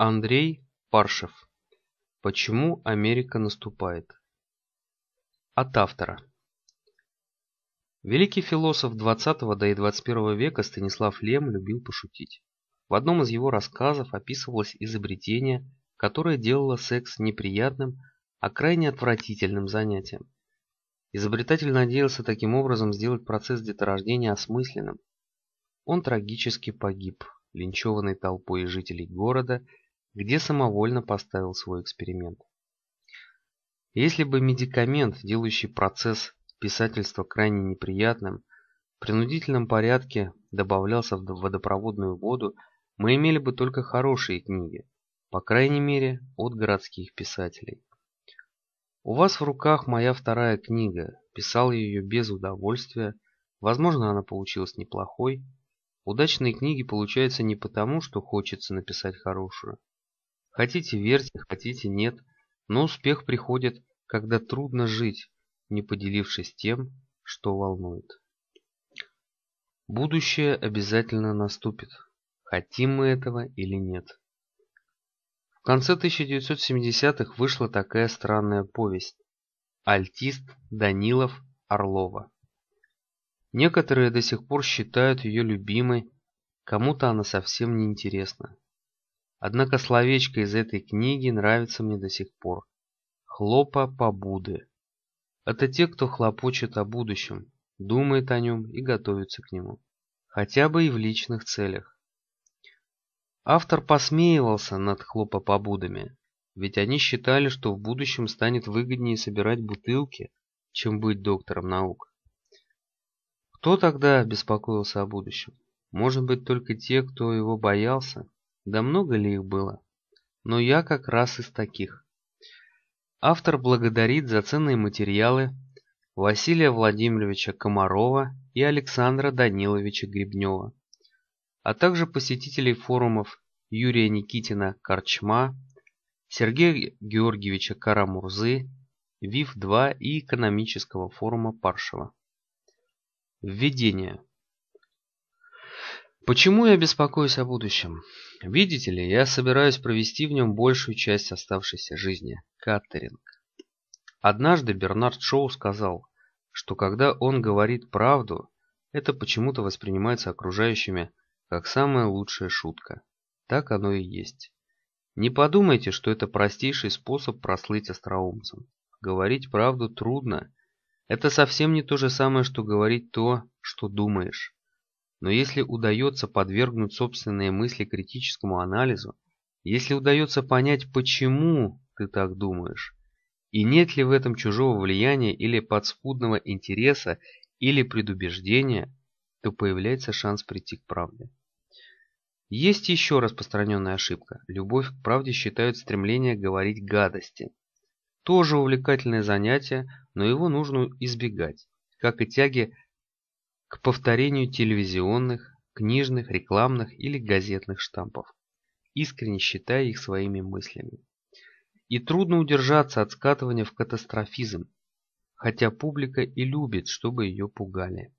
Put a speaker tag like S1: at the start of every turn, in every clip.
S1: Андрей Паршев. Почему Америка наступает? От автора. Великий философ 20-го да и 21 века Станислав Лем любил пошутить. В одном из его рассказов описывалось изобретение, которое делало секс неприятным, а крайне отвратительным занятием. Изобретатель надеялся таким образом сделать процесс деторождения осмысленным. Он трагически погиб, линчеванный толпой жителей города – где самовольно поставил свой эксперимент. Если бы медикамент, делающий процесс писательства крайне неприятным, в принудительном порядке добавлялся в водопроводную воду, мы имели бы только хорошие книги, по крайней мере, от городских писателей. У вас в руках моя вторая книга, писал я ее без удовольствия, возможно, она получилась неплохой. Удачные книги получаются не потому, что хочется написать хорошую, Хотите верьте, хотите нет, но успех приходит, когда трудно жить, не поделившись тем, что волнует. Будущее обязательно наступит, хотим мы этого или нет. В конце 1970-х вышла такая странная повесть «Альтист Данилов Орлова». Некоторые до сих пор считают ее любимой, кому-то она совсем не интересна. Однако словечко из этой книги нравится мне до сих пор. Хлопа побуды. Это те, кто хлопочет о будущем, думает о нем и готовится к нему. Хотя бы и в личных целях. Автор посмеивался над хлопопобудами, ведь они считали, что в будущем станет выгоднее собирать бутылки, чем быть доктором наук. Кто тогда беспокоился о будущем? Может быть, только те, кто его боялся? Да много ли их было? Но я как раз из таких. Автор благодарит за ценные материалы Василия Владимировича Комарова и Александра Даниловича Гребнева, а также посетителей форумов Юрия Никитина Корчма, Сергея Георгиевича Карамурзы, ВИФ-2 и экономического форума Паршева. Введение. Почему я беспокоюсь о будущем? Видите ли, я собираюсь провести в нем большую часть оставшейся жизни – каттеринг. Однажды Бернард Шоу сказал, что когда он говорит правду, это почему-то воспринимается окружающими как самая лучшая шутка. Так оно и есть. Не подумайте, что это простейший способ прослыть остроумцем. Говорить правду трудно. Это совсем не то же самое, что говорить то, что думаешь. Но если удается подвергнуть собственные мысли критическому анализу, если удается понять, почему ты так думаешь, и нет ли в этом чужого влияния или подспудного интереса или предубеждения, то появляется шанс прийти к правде. Есть еще распространенная ошибка. Любовь к правде считают стремление говорить гадости. Тоже увлекательное занятие, но его нужно избегать, как и тяги к повторению телевизионных, книжных, рекламных или газетных штампов, искренне считая их своими мыслями. И трудно удержаться от скатывания в катастрофизм, хотя публика и любит, чтобы ее пугали.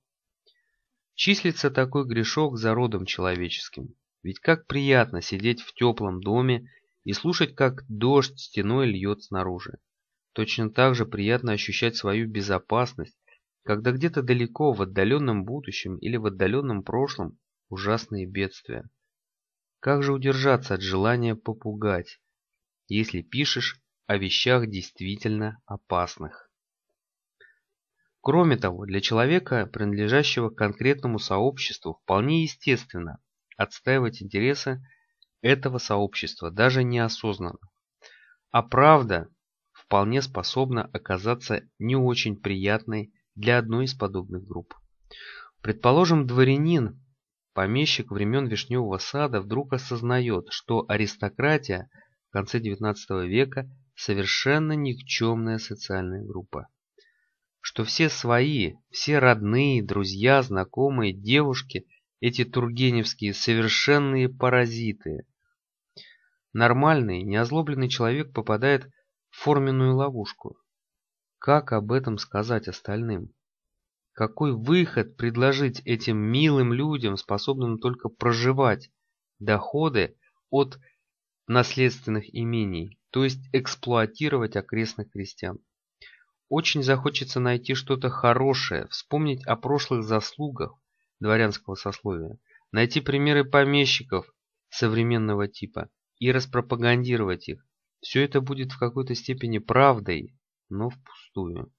S1: Числится такой грешок за родом человеческим, ведь как приятно сидеть в теплом доме и слушать, как дождь стеной льет снаружи. Точно так же приятно ощущать свою безопасность когда где-то далеко, в отдаленном будущем или в отдаленном прошлом, ужасные бедствия. Как же удержаться от желания попугать, если пишешь о вещах действительно опасных? Кроме того, для человека, принадлежащего к конкретному сообществу, вполне естественно отстаивать интересы этого сообщества, даже неосознанно. А правда вполне способна оказаться не очень приятной для одной из подобных групп. Предположим, дворянин, помещик времен Вишневого сада вдруг осознает, что аристократия в конце XIX века совершенно никчемная социальная группа. Что все свои, все родные, друзья, знакомые, девушки, эти тургеневские совершенные паразиты. Нормальный, неозлобленный человек попадает в форменную ловушку. Как об этом сказать остальным? Какой выход предложить этим милым людям, способным только проживать доходы от наследственных имений, то есть эксплуатировать окрестных крестьян? Очень захочется найти что-то хорошее, вспомнить о прошлых заслугах дворянского сословия, найти примеры помещиков современного типа и распропагандировать их. Все это будет в какой-то степени правдой, но впустую.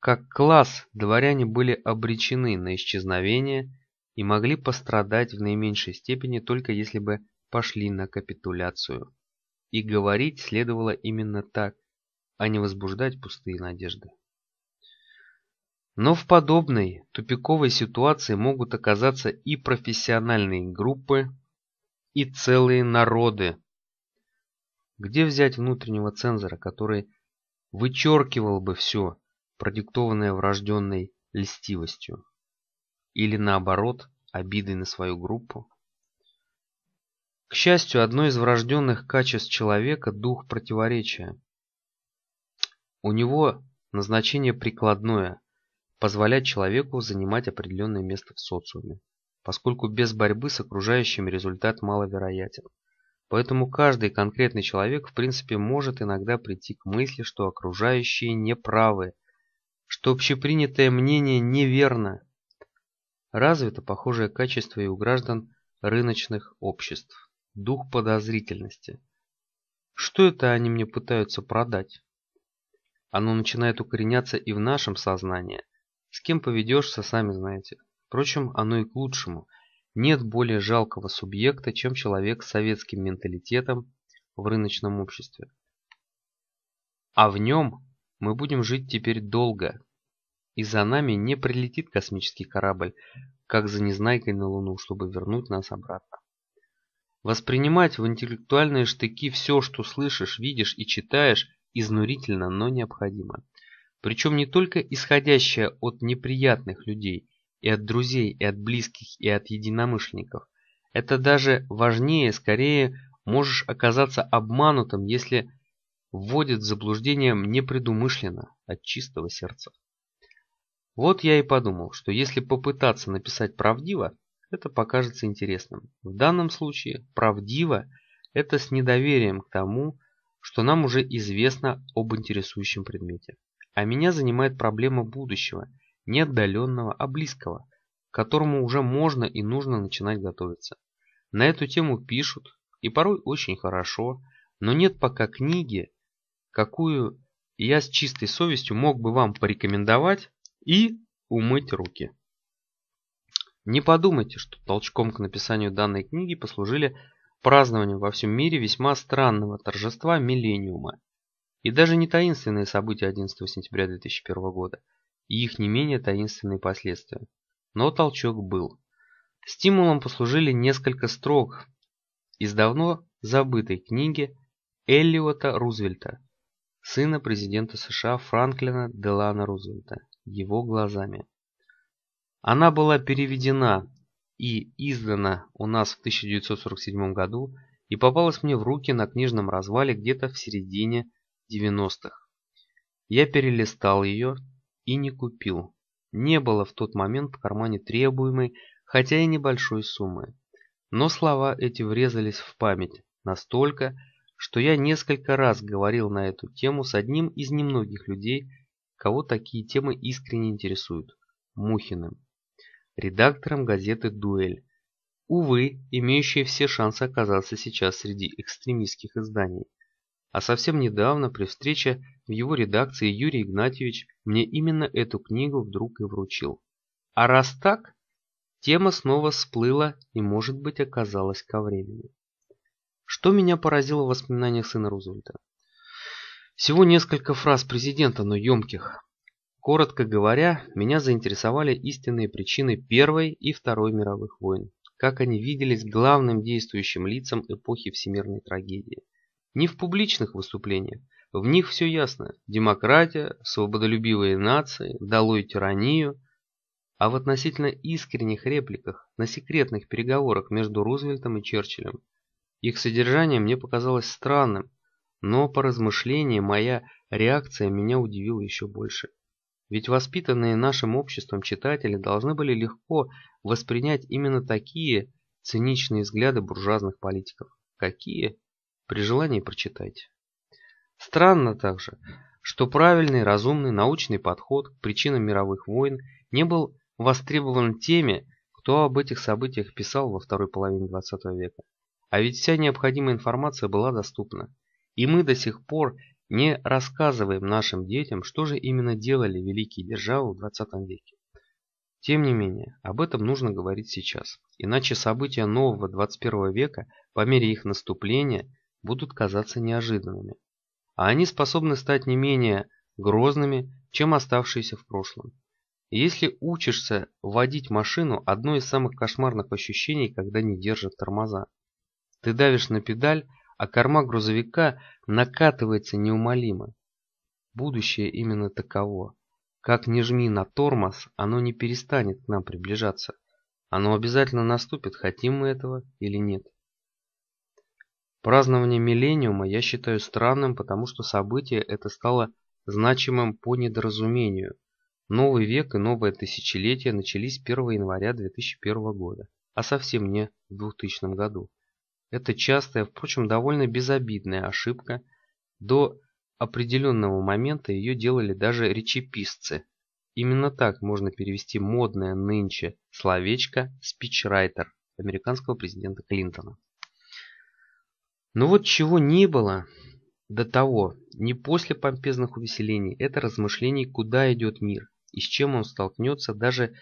S1: Как класс дворяне были обречены на исчезновение и могли пострадать в наименьшей степени только если бы пошли на капитуляцию. И говорить следовало именно так, а не возбуждать пустые надежды. Но в подобной тупиковой ситуации могут оказаться и профессиональные группы, и целые народы. Где взять внутреннего цензора, который вычеркивал бы все, продиктованное врожденной льстивостью. Или наоборот, обидой на свою группу. К счастью, одно из врожденных качеств человека – дух противоречия. У него назначение прикладное – позволять человеку занимать определенное место в социуме, поскольку без борьбы с окружающими результат маловероятен. Поэтому каждый конкретный человек в принципе может иногда прийти к мысли, что окружающие неправы, что общепринятое мнение неверно. Развито похожее качество и у граждан рыночных обществ. Дух подозрительности. Что это они мне пытаются продать? Оно начинает укореняться и в нашем сознании. С кем поведешься, сами знаете. Впрочем, оно и к лучшему – нет более жалкого субъекта, чем человек с советским менталитетом в рыночном обществе. А в нем мы будем жить теперь долго, и за нами не прилетит космический корабль, как за незнайкой на Луну, чтобы вернуть нас обратно. Воспринимать в интеллектуальные штыки все, что слышишь, видишь и читаешь, изнурительно, но необходимо. Причем не только исходящее от неприятных людей, и от друзей, и от близких, и от единомышленников. Это даже важнее, скорее можешь оказаться обманутым, если вводит в заблуждение непредумышленно, от чистого сердца. Вот я и подумал, что если попытаться написать правдиво, это покажется интересным. В данном случае правдиво – это с недоверием к тому, что нам уже известно об интересующем предмете. А меня занимает проблема будущего – не отдаленного, а близкого, к которому уже можно и нужно начинать готовиться. На эту тему пишут, и порой очень хорошо, но нет пока книги, какую я с чистой совестью мог бы вам порекомендовать и умыть руки. Не подумайте, что толчком к написанию данной книги послужили празднованием во всем мире весьма странного торжества миллениума и даже не таинственные события 11 сентября 2001 года – и их не менее таинственные последствия. Но толчок был. Стимулом послужили несколько строк из давно забытой книги Эллиота Рузвельта, сына президента США Франклина Делана Рузвельта, его глазами. Она была переведена и издана у нас в 1947 году и попалась мне в руки на книжном развале где-то в середине 90-х. Я перелистал ее и не купил. Не было в тот момент в кармане требуемой, хотя и небольшой суммы. Но слова эти врезались в память настолько, что я несколько раз говорил на эту тему с одним из немногих людей, кого такие темы искренне интересуют – Мухиным, редактором газеты «Дуэль», увы, имеющий все шансы оказаться сейчас среди экстремистских изданий – а совсем недавно при встрече в его редакции Юрий Игнатьевич мне именно эту книгу вдруг и вручил. А раз так, тема снова всплыла и, может быть, оказалась ко времени. Что меня поразило в воспоминаниях сына Рузвельта? Всего несколько фраз президента, но емких. Коротко говоря, меня заинтересовали истинные причины Первой и Второй мировых войн, как они виделись главным действующим лицам эпохи всемирной трагедии – не в публичных выступлениях. В них все ясно. Демократия, свободолюбивые нации, долой тиранию. А в относительно искренних репликах на секретных переговорах между Рузвельтом и Черчиллем. Их содержание мне показалось странным, но по размышлениям моя реакция меня удивила еще больше. Ведь воспитанные нашим обществом читатели должны были легко воспринять именно такие циничные взгляды буржуазных политиков. Какие? при желании прочитайте. Странно также, что правильный, разумный, научный подход к причинам мировых войн не был востребован теми, кто об этих событиях писал во второй половине 20 века. А ведь вся необходимая информация была доступна. И мы до сих пор не рассказываем нашим детям, что же именно делали великие державы в 20 веке. Тем не менее, об этом нужно говорить сейчас, иначе события нового 21 века, по мере их наступления, будут казаться неожиданными. А они способны стать не менее грозными, чем оставшиеся в прошлом. Если учишься водить машину, одно из самых кошмарных ощущений, когда не держат тормоза. Ты давишь на педаль, а корма грузовика накатывается неумолимо. Будущее именно таково. Как ни жми на тормоз, оно не перестанет к нам приближаться. Оно обязательно наступит, хотим мы этого или нет. Празднование миллениума я считаю странным, потому что событие это стало значимым по недоразумению. Новый век и новое тысячелетие начались 1 января 2001 года, а совсем не в 2000 году. Это частая, впрочем, довольно безобидная ошибка. До определенного момента ее делали даже речеписцы. Именно так можно перевести модное нынче словечко «спичрайтер» американского президента Клинтона. Но ну вот чего не было до того, не после помпезных увеселений, это размышлений, куда идет мир и с чем он столкнется даже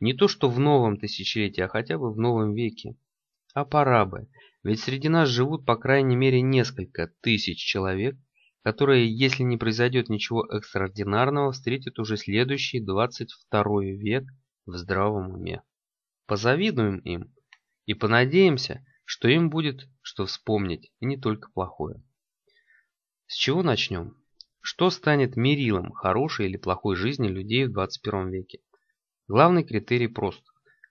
S1: не то что в новом тысячелетии, а хотя бы в новом веке. А пора бы, ведь среди нас живут по крайней мере несколько тысяч человек, которые, если не произойдет ничего экстраординарного, встретят уже следующий 22 век в здравом уме. Позавидуем им и понадеемся, что им будет что вспомнить, и не только плохое. С чего начнем? Что станет мерилом хорошей или плохой жизни людей в 21 веке? Главный критерий прост.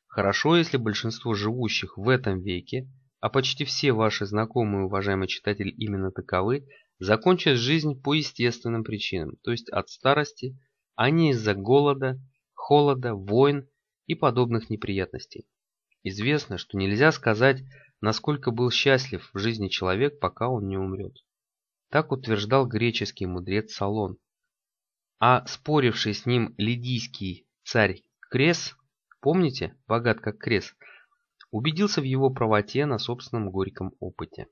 S1: Хорошо, если большинство живущих в этом веке, а почти все ваши знакомые, уважаемый читатель, именно таковы, закончат жизнь по естественным причинам, то есть от старости, а не из-за голода, холода, войн и подобных неприятностей. Известно, что нельзя сказать, насколько был счастлив в жизни человек, пока он не умрет. Так утверждал греческий мудрец Салон. А споривший с ним лидийский царь Крес, помните, богат как Крес, убедился в его правоте на собственном горьком опыте.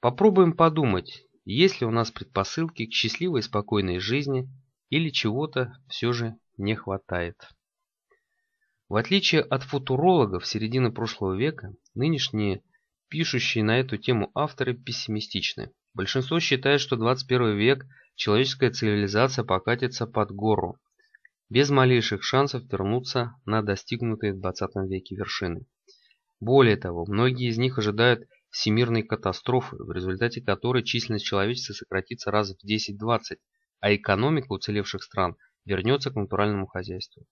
S1: Попробуем подумать, есть ли у нас предпосылки к счастливой и спокойной жизни или чего-то все же не хватает. В отличие от футурологов середины прошлого века, Нынешние пишущие на эту тему авторы пессимистичны. Большинство считает, что 21 век человеческая цивилизация покатится под гору, без малейших шансов вернуться на достигнутые в 20 веке вершины. Более того, многие из них ожидают всемирной катастрофы, в результате которой численность человечества сократится раз в 10-20, а экономика уцелевших стран вернется к натуральному хозяйству.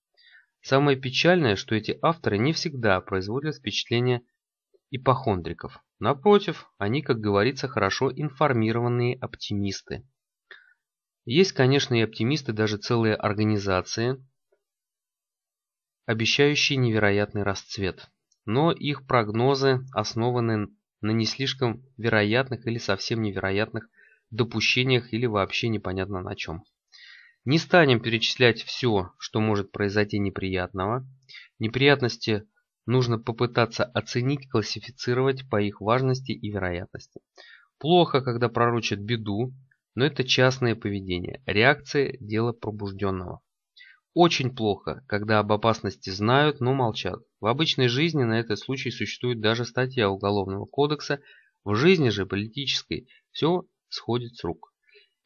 S1: Самое печальное, что эти авторы не всегда производят впечатление ипохондриков. Напротив, они, как говорится, хорошо информированные оптимисты. Есть, конечно, и оптимисты, даже целые организации, обещающие невероятный расцвет. Но их прогнозы основаны на не слишком вероятных или совсем невероятных допущениях или вообще непонятно на чем. Не станем перечислять все, что может произойти неприятного. Неприятности – нужно попытаться оценить, классифицировать по их важности и вероятности. Плохо, когда пророчат беду, но это частное поведение, реакция – дело пробужденного. Очень плохо, когда об опасности знают, но молчат. В обычной жизни на этот случай существует даже статья Уголовного кодекса, в жизни же политической все сходит с рук.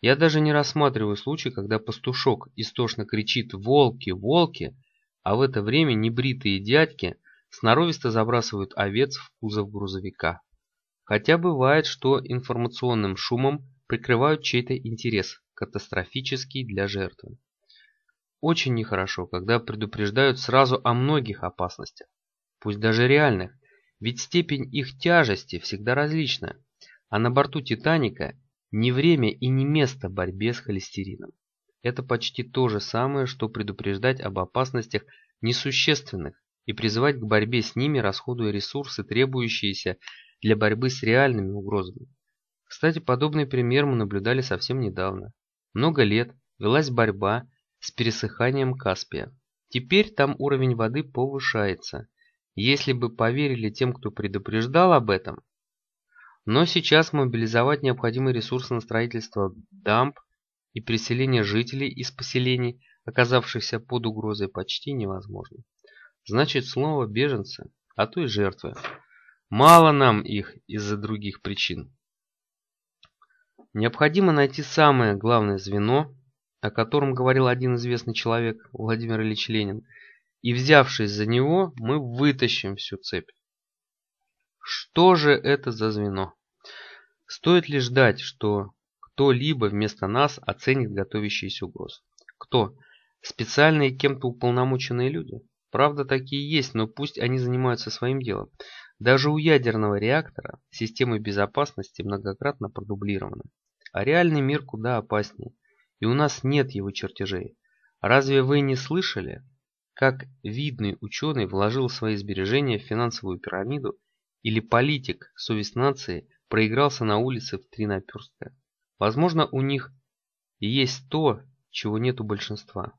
S1: Я даже не рассматриваю случай, когда пастушок истошно кричит «Волки! Волки!», а в это время небритые дядьки – сноровисто забрасывают овец в кузов грузовика. Хотя бывает, что информационным шумом прикрывают чей-то интерес, катастрофический для жертвы. Очень нехорошо, когда предупреждают сразу о многих опасностях, пусть даже реальных, ведь степень их тяжести всегда различна, а на борту «Титаника» не время и не место борьбе с холестерином. Это почти то же самое, что предупреждать об опасностях несущественных, и призывать к борьбе с ними, расходуя ресурсы, требующиеся для борьбы с реальными угрозами. Кстати, подобный пример мы наблюдали совсем недавно. Много лет велась борьба с пересыханием Каспия. Теперь там уровень воды повышается. Если бы поверили тем, кто предупреждал об этом. Но сейчас мобилизовать необходимые ресурсы на строительство дамб и переселение жителей из поселений, оказавшихся под угрозой, почти невозможно. Значит, снова беженцы, а то и жертвы. Мало нам их из-за других причин. Необходимо найти самое главное звено, о котором говорил один известный человек, Владимир Ильич Ленин, и взявшись за него, мы вытащим всю цепь. Что же это за звено? Стоит ли ждать, что кто-либо вместо нас оценит готовящиеся угрозы? Кто? Специальные кем-то уполномоченные люди? Правда, такие есть, но пусть они занимаются своим делом. Даже у ядерного реактора системы безопасности многократно продублированы. А реальный мир куда опаснее. И у нас нет его чертежей. Разве вы не слышали, как видный ученый вложил свои сбережения в финансовую пирамиду или политик, совесть нации, проигрался на улице в три Возможно, у них есть то, чего нет у большинства.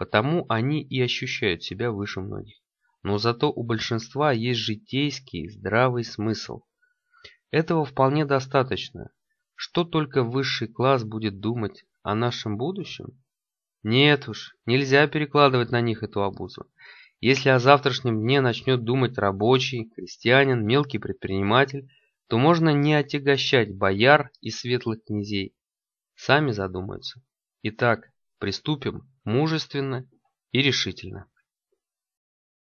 S1: Потому они и ощущают себя выше многих. Но зато у большинства есть житейский, здравый смысл. Этого вполне достаточно. Что только высший класс будет думать о нашем будущем? Нет уж, нельзя перекладывать на них эту обузу. Если о завтрашнем дне начнет думать рабочий, крестьянин, мелкий предприниматель, то можно не отягощать бояр и светлых князей. Сами задумаются. Итак, приступим мужественно и решительно.